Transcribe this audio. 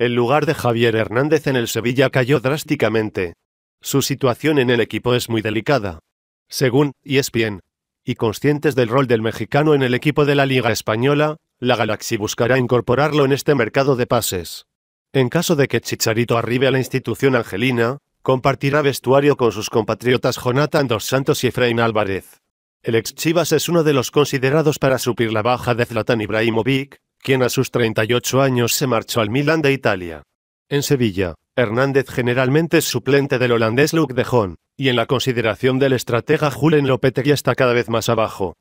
El lugar de Javier Hernández en el Sevilla cayó drásticamente. Su situación en el equipo es muy delicada. Según y e bien y conscientes del rol del mexicano en el equipo de la Liga Española, la Galaxy buscará incorporarlo en este mercado de pases. En caso de que Chicharito arribe a la institución angelina, compartirá vestuario con sus compatriotas Jonathan Dos Santos y Efraín Álvarez. El ex Chivas es uno de los considerados para suplir la baja de Zlatan Ibrahimovic, quien a sus 38 años se marchó al Milan de Italia. En Sevilla, Hernández generalmente es suplente del holandés Luc de Jong, y en la consideración del estratega Julen Lopetegui está cada vez más abajo,